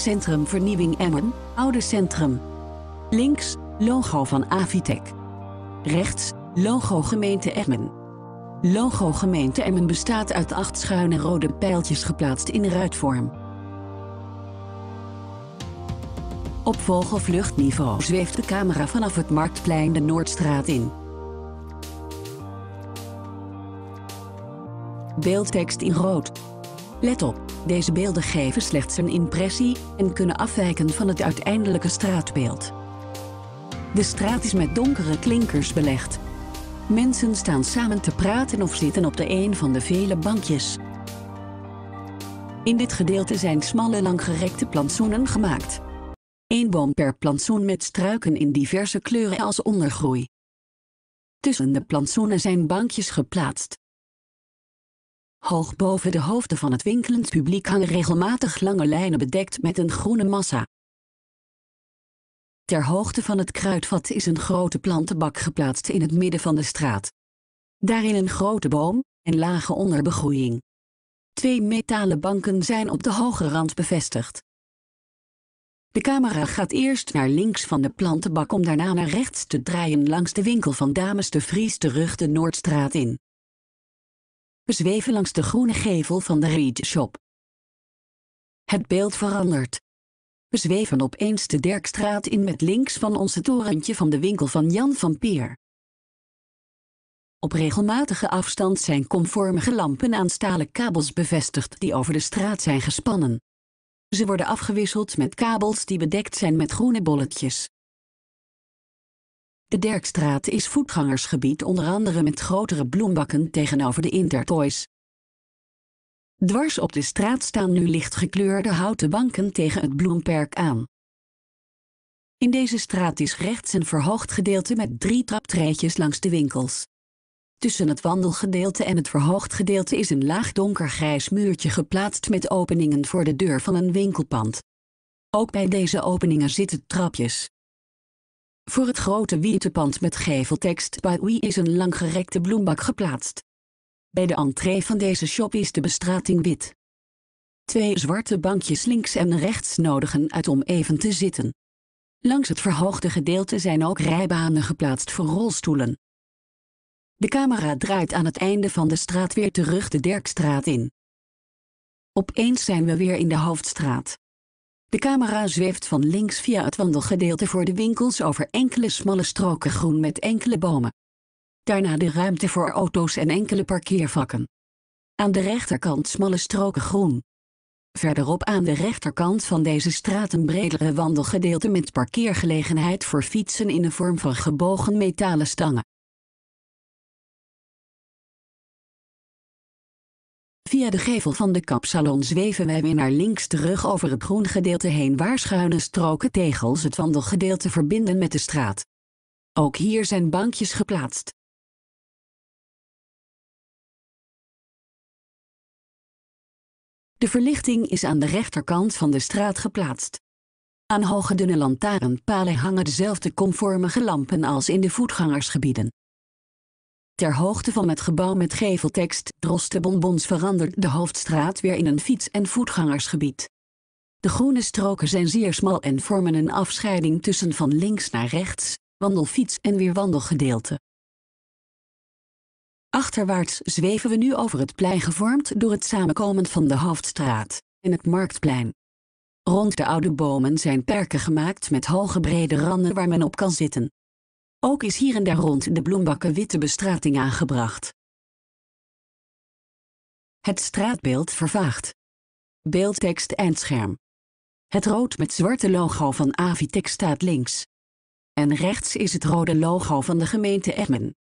Centrum Vernieuwing Emmen, Oude Centrum. Links, logo van Avitec. Rechts, logo gemeente Emmen. Logo gemeente Emmen bestaat uit acht schuine rode pijltjes geplaatst in ruitvorm. Op vogelvluchtniveau zweeft de camera vanaf het Marktplein de Noordstraat in. Beeldtekst in rood. Let op, deze beelden geven slechts een impressie en kunnen afwijken van het uiteindelijke straatbeeld. De straat is met donkere klinkers belegd. Mensen staan samen te praten of zitten op de een van de vele bankjes. In dit gedeelte zijn smalle langgerekte plantsoenen gemaakt. Eén boom per plantsoen met struiken in diverse kleuren als ondergroei. Tussen de plantsoenen zijn bankjes geplaatst. Hoog boven de hoofden van het winkelend publiek hangen regelmatig lange lijnen bedekt met een groene massa. Ter hoogte van het kruidvat is een grote plantenbak geplaatst in het midden van de straat. Daarin een grote boom en lage onderbegroeiing. Twee metalen banken zijn op de hoge rand bevestigd. De camera gaat eerst naar links van de plantenbak om daarna naar rechts te draaien langs de winkel van Dames de Vries terug de Noordstraat in. We zweven langs de groene gevel van de Reed Shop. Het beeld verandert. We zweven opeens de Derkstraat in met links van ons het torentje van de winkel van Jan van Peer. Op regelmatige afstand zijn conformige lampen aan stalen kabels bevestigd die over de straat zijn gespannen. Ze worden afgewisseld met kabels die bedekt zijn met groene bolletjes. De Derkstraat is voetgangersgebied onder andere met grotere bloembakken tegenover de Intertoys. Dwars op de straat staan nu lichtgekleurde houten banken tegen het bloemperk aan. In deze straat is rechts een verhoogd gedeelte met drie traptreetjes langs de winkels. Tussen het wandelgedeelte en het verhoogd gedeelte is een laag donkergrijs muurtje geplaatst met openingen voor de deur van een winkelpand. Ook bij deze openingen zitten trapjes. Voor het grote pand met geveltekst bij Wii is een langgerekte bloembak geplaatst. Bij de entree van deze shop is de bestrating wit. Twee zwarte bankjes links en rechts nodigen uit om even te zitten. Langs het verhoogde gedeelte zijn ook rijbanen geplaatst voor rolstoelen. De camera draait aan het einde van de straat weer terug de Derkstraat in. Opeens zijn we weer in de hoofdstraat. De camera zweeft van links via het wandelgedeelte voor de winkels over enkele smalle stroken groen met enkele bomen. Daarna de ruimte voor auto's en enkele parkeervakken. Aan de rechterkant smalle stroken groen. Verderop aan de rechterkant van deze straat een bredere wandelgedeelte met parkeergelegenheid voor fietsen in de vorm van gebogen metalen stangen. Via de gevel van de kapsalon zweven wij weer naar links terug over het groen gedeelte heen waar schuine stroken tegels het wandelgedeelte verbinden met de straat. Ook hier zijn bankjes geplaatst. De verlichting is aan de rechterkant van de straat geplaatst. Aan hoge dunne lantaarnpalen hangen dezelfde conforme lampen als in de voetgangersgebieden. Ter hoogte van het gebouw met geveltekst Droste Bonbons verandert de hoofdstraat weer in een fiets- en voetgangersgebied. De groene stroken zijn zeer smal en vormen een afscheiding tussen van links naar rechts, wandelfiets en weer Achterwaarts zweven we nu over het plein gevormd door het samenkomen van de hoofdstraat en het marktplein. Rond de oude bomen zijn perken gemaakt met hoge brede randen waar men op kan zitten. Ook is hier en daar rond de bloembakken witte bestrating aangebracht. Het straatbeeld vervaagt. Beeldtekst en scherm. Het rood met zwarte logo van Avitex staat links. En rechts is het rode logo van de gemeente Egmen.